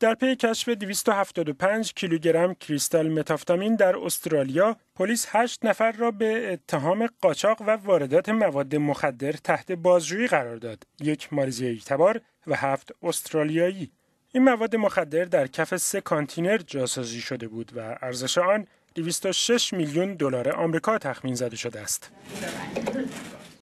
در پی کشف 275 کیلوگرم کریستال متافتامین در استرالیا، پلیس 8 نفر را به اتهام قاچاق و واردات مواد مخدر تحت بازجویی قرار داد. یک مالزیایی تبار و هفت استرالیایی. این مواد مخدر در کف سه کانتینر جاسازی شده بود و ارزش آن 206 میلیون دلار آمریکا تخمین زده شده است.